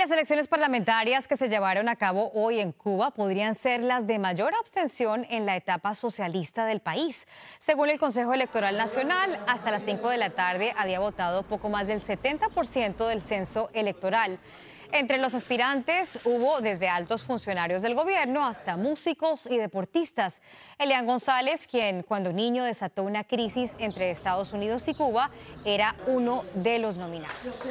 las elecciones parlamentarias que se llevaron a cabo hoy en Cuba podrían ser las de mayor abstención en la etapa socialista del país. Según el Consejo Electoral Nacional, hasta las 5 de la tarde había votado poco más del 70% del censo electoral. Entre los aspirantes hubo desde altos funcionarios del gobierno hasta músicos y deportistas. Elian González, quien cuando niño desató una crisis entre Estados Unidos y Cuba, era uno de los nominados.